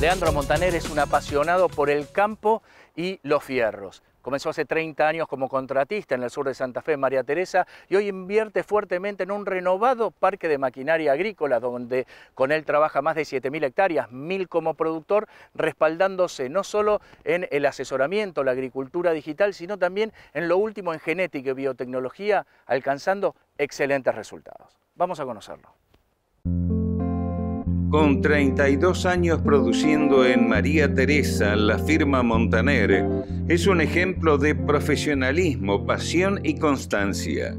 Leandro Montaner es un apasionado por el campo y los fierros. Comenzó hace 30 años como contratista en el sur de Santa Fe, María Teresa, y hoy invierte fuertemente en un renovado parque de maquinaria agrícola, donde con él trabaja más de 7.000 hectáreas, 1.000 como productor, respaldándose no solo en el asesoramiento, la agricultura digital, sino también en lo último en genética y biotecnología, alcanzando excelentes resultados. Vamos a conocerlo. Con 32 años produciendo en María Teresa la firma Montaner, es un ejemplo de profesionalismo, pasión y constancia.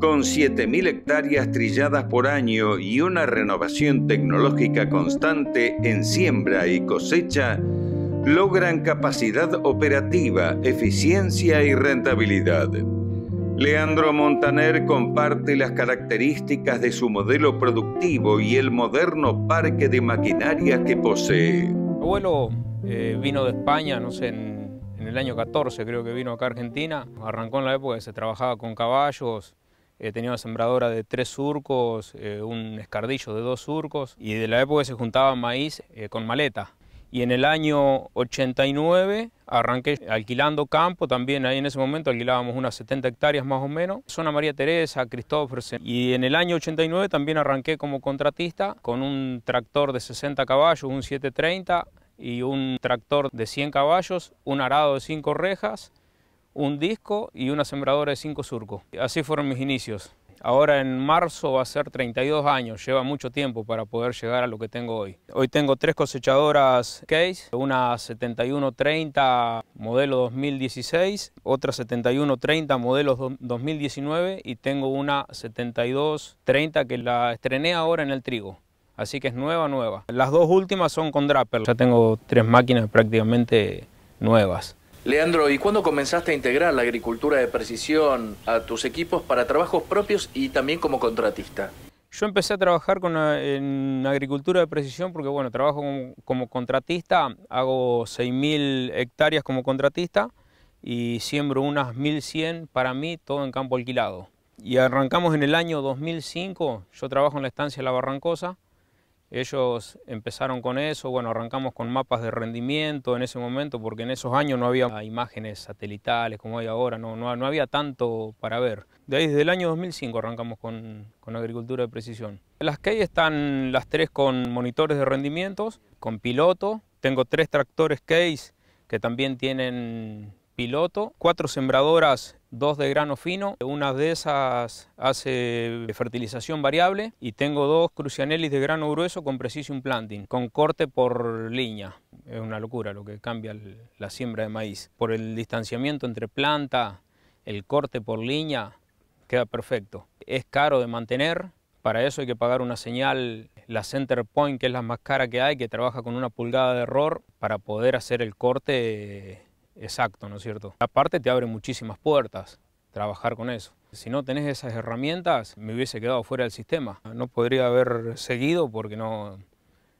Con 7.000 hectáreas trilladas por año y una renovación tecnológica constante en siembra y cosecha, logran capacidad operativa, eficiencia y rentabilidad. Leandro Montaner comparte las características de su modelo productivo y el moderno parque de maquinaria que posee. Mi abuelo eh, vino de España, no sé, en, el año 14 creo que vino acá a Argentina. Arrancó en la época que se trabajaba con caballos, eh, tenía una sembradora de tres surcos, eh, un escardillo de dos surcos y de la época se juntaba maíz con maleta y en el año 89 arranqué alquilando campo, también ahí en ese momento alquilábamos unas 70 hectáreas más o menos, zona María Teresa, Cristófersen, y en el año 89 también arranqué como contratista con un tractor de 60 caballos, un 730 y un tractor de 100 caballos, un arado de 5 rejas, un disco y una sembradora de 5 surcos. Así fueron mis inicios. Ahora en marzo va a ser 32 años, lleva mucho tiempo para poder llegar a lo que tengo hoy. Hoy tengo tres cosechadoras Case, una 7130 modelo 2016, otra 7130 modelo 2019 y tengo una 7230 que la estrené ahora en el trigo. Así que es nueva, nueva. Las dos últimas son con Draper. Ya tengo tres máquinas prácticamente nuevas. Leandro, ¿y cuándo comenzaste a integrar la agricultura de precisión a tus equipos para trabajos propios y también como contratista? Yo empecé a trabajar con, eh, en agricultura de precisión porque, bueno, trabajo como, contratista, hago 6.000 hectáreas como contratista y siembro unas 1.100 para mí, todo en campo alquilado. Y arrancamos en el año 2005, yo trabajo en la estancia La Barrancosa, ellos empezaron con eso, bueno, arrancamos con mapas de rendimiento en ese momento, porque en esos años no había imágenes satelitales como hay ahora, no, no, había tanto para ver. desde el año 2005 arrancamos con, agricultura de precisión. Las que están las tres con monitores de rendimientos, con piloto, tengo tres tractores case que también tienen piloto, cuatro sembradoras, dos de grano fino, una de esas hace fertilización variable y tengo dos crucianelis de grano grueso con precision planting, con corte por línea. Es una locura lo que cambia la siembra de maíz. Por el distanciamiento entre planta, el corte por línea, queda perfecto. Es caro de mantener, para eso hay que pagar una señal, la Center Point, que es la más cara que hay, que trabaja con una pulgada de error para poder hacer el corte exacto, ¿no es cierto? Aparte te abre muchísimas puertas trabajar con eso. Si no tenés esas herramientas, me hubiese quedado fuera del sistema. No podría haber seguido porque no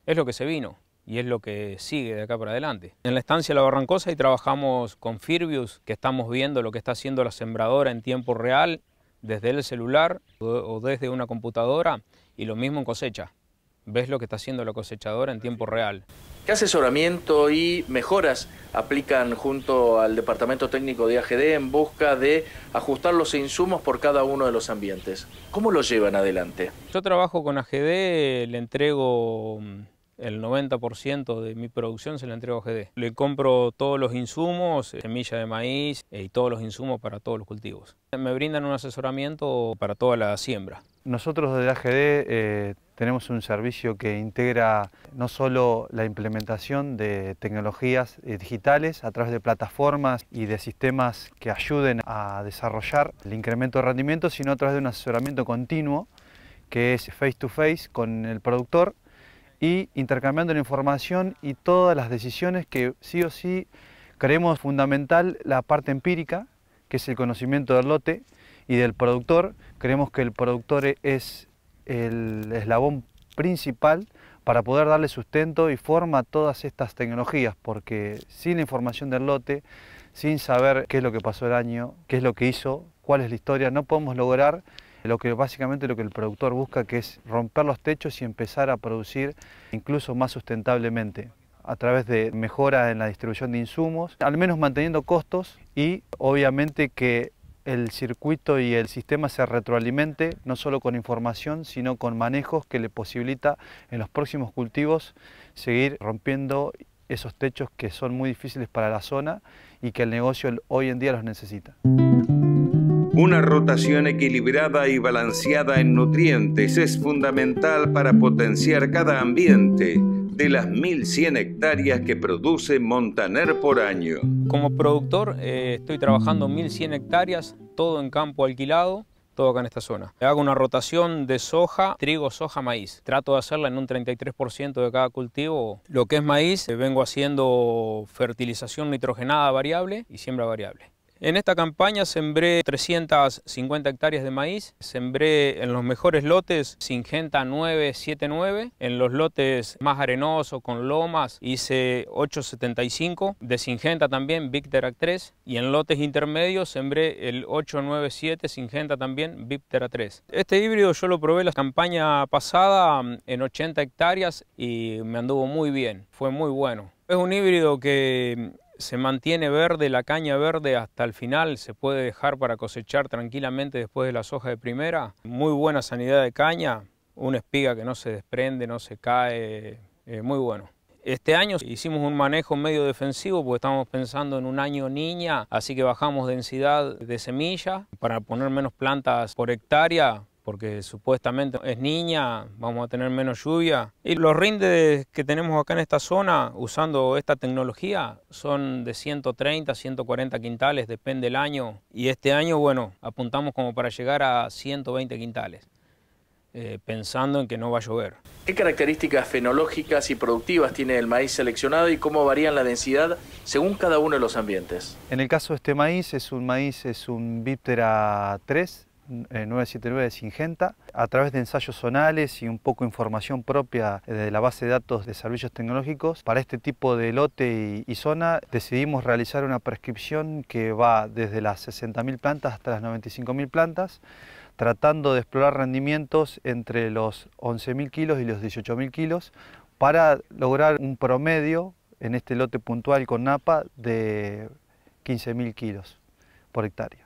es lo que se vino y es lo que sigue de acá para adelante. En la estancia La Barrancosa y trabajamos con Firbius, que estamos viendo lo que está haciendo la sembradora en tiempo real, desde el celular o desde una computadora, y lo mismo en cosecha. Ves lo que está haciendo la cosechadora en tiempo real. ¿Qué asesoramiento y mejoras aplican junto al Departamento Técnico de AGD en busca de ajustar los insumos por cada uno de los ambientes? ¿Cómo lo llevan adelante? Yo trabajo con AGD, le entrego mm, el 90% de mi producción se la entrego a AGD. Le compro todos los insumos, eh, semilla de maíz eh, y todos los insumos para todos los cultivos. Me brindan un asesoramiento para toda la siembra. Nosotros desde AGD eh, tenemos un servicio que integra no solo la implementación de tecnologías eh, digitales a través de plataformas y de sistemas que ayuden a desarrollar el incremento de rendimiento, sino a través de un asesoramiento continuo que es face to face con el productor y intercambiando la información y todas las decisiones que sí o sí creemos fundamental la parte empírica, que es el conocimiento del lote y del productor. Creemos que el productor es el eslabón principal para poder darle sustento y forma a todas estas tecnologías, porque sin la información del lote, sin saber qué es lo que pasó el año, qué es lo que hizo, cuál es la historia, no podemos lograr lo que básicamente lo que el productor busca, que es romper los techos y empezar a producir incluso más sustentablemente a través de mejora en la distribución de insumos, al menos manteniendo costos y obviamente que el circuito y el sistema se retroalimente, no solo con información, sino con manejos que le posibilita en los próximos cultivos seguir rompiendo esos techos que son muy difíciles para la zona y que el negocio hoy en día los necesita. Una rotación equilibrada y balanceada en nutrientes es fundamental para potenciar cada ambiente de las 1.100 hectáreas que produce Montaner por año. Como productor eh, estoy trabajando 1.100 hectáreas, todo en campo alquilado, todo acá en esta zona. Hago una rotación de soja, trigo, soja, maíz. Trato de hacerla en un 33% de cada cultivo. Lo que es maíz, eh, vengo haciendo fertilización nitrogenada variable y siembra variable. En esta campaña sembré 350 hectáreas de maíz, sembré en los mejores lotes Singenta 979, en los lotes más arenosos con lomas hice 875, de Singenta también Victera 3 y en lotes intermedios sembré el 897 Singenta también Victera 3. Este híbrido yo lo probé la campaña pasada mm, en 80 hectáreas y me anduvo muy bien, fue muy bueno. Es un híbrido que mm, se mantiene verde, la caña verde hasta el final, se puede dejar para cosechar tranquilamente después de las hojas de primera. Muy buena sanidad de caña, una espiga que no se desprende, no se cae, eh, muy bueno. Este año hicimos un manejo medio defensivo porque estábamos pensando en un año niña, así que bajamos densidad de semilla para poner menos plantas por hectárea porque supuestamente es niña, vamos a tener menos lluvia. Y los rindes que tenemos acá en esta zona, usando esta tecnología, son de 130, 140 quintales, depende del año. Y este año, bueno, apuntamos como para llegar a 120 quintales. Eh, pensando en que no va a llover. ¿Qué características fenológicas y productivas tiene el maíz seleccionado y cómo varían la densidad según cada uno de los ambientes? En el caso de este maíz, es un maíz, es un Viptera 3, 979 de Singenta, a través de ensayos zonales y un poco información propia de la base de datos de servicios tecnológicos, para este tipo de lote y, zona decidimos realizar una prescripción que va desde las 60.000 plantas hasta las 95.000 plantas, tratando de explorar rendimientos entre los 11.000 kilos y los 18.000 kilos para lograr un promedio en este lote puntual con Napa de 15.000 kilos por hectárea.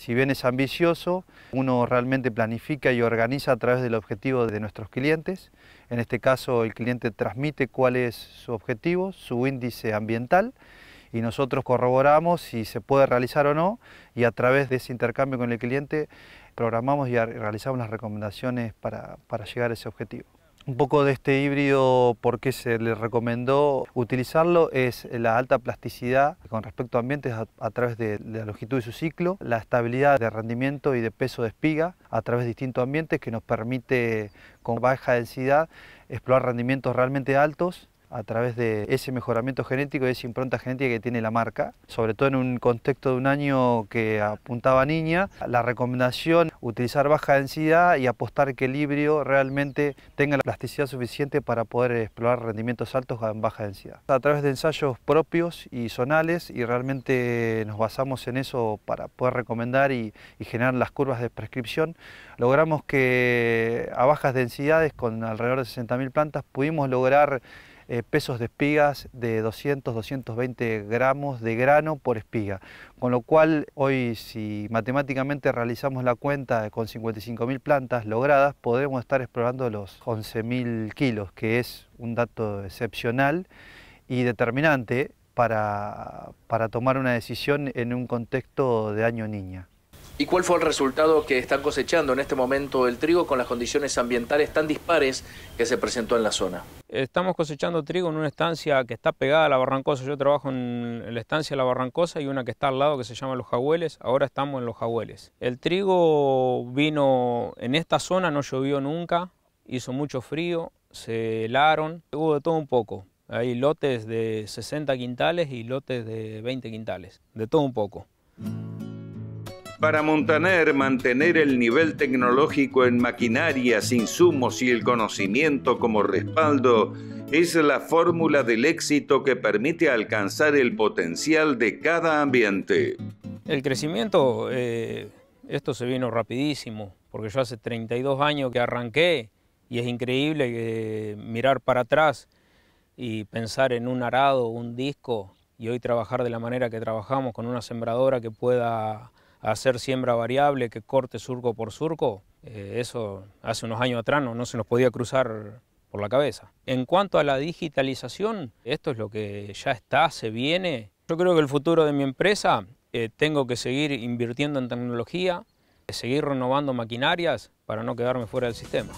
Si bien es ambicioso, uno realmente planifica y organiza a través del objetivo de nuestros clientes. En este caso, el cliente transmite cuál es su objetivo, su índice ambiental, y nosotros corroboramos si se puede realizar o no, y a través de ese intercambio con el cliente programamos y realizamos las recomendaciones para, para llegar a ese objetivo. Un poco de este híbrido, por qué se le recomendó utilizarlo, es la alta plasticidad con respecto a ambientes a, través de, de, la longitud de su ciclo, la estabilidad de rendimiento y de peso de espiga a través de distintos ambientes que nos permite con baja densidad explorar rendimientos realmente altos a través de ese mejoramiento genético y esa impronta genética que tiene la marca. Sobre todo en un contexto de un año que apuntaba niña, la recomendación utilizar baja densidad y apostar que el híbrido realmente tenga la plasticidad suficiente para poder explorar rendimientos altos en baja densidad. A través de ensayos propios y zonales y realmente nos basamos en eso para poder recomendar y, y generar las curvas de prescripción, logramos que a bajas densidades con alrededor de 60.000 plantas pudimos lograr eh, pesos de espigas de 200, 220 gramos de grano por espiga. Con lo cual, hoy si matemáticamente realizamos la cuenta con 55.000 plantas logradas, podremos estar explorando los 11.000 kilos, que es un dato excepcional y determinante para tomar una decisión en un contexto de año niña. ¿Y cuál fue el resultado que están cosechando en este momento el trigo con las condiciones ambientales tan dispares que se presentó en la zona? Estamos cosechando trigo en una estancia que está pegada a la Barrancosa. Yo trabajo en la estancia La Barrancosa y una que está al lado que se llama Los Jagüeles. Ahora estamos en Los Jagüeles. El trigo vino en esta zona, no llovió nunca, hizo mucho frío, se helaron, hubo de todo un poco. Hay lotes de 60 quintales y lotes de 20 quintales, de todo un poco. Para Montaner, mantener el nivel tecnológico en sin insumos y el conocimiento como respaldo es la fórmula del éxito que permite alcanzar el potencial de cada ambiente. El crecimiento, eh, esto se vino rapidísimo, porque yo hace 32 años que arranqué y es increíble eh, mirar para atrás y pensar en un arado, un disco, y hoy trabajar de la manera que trabajamos con una sembradora que pueda hacer siembra variable que corte surco por surco, eh, eso hace unos años atrás no, se nos podía cruzar por la cabeza. En cuanto a la digitalización, esto es lo que ya está, se viene. Yo creo que el futuro de mi empresa eh, tengo que seguir invirtiendo en tecnología, seguir renovando maquinarias para no quedarme fuera del sistema.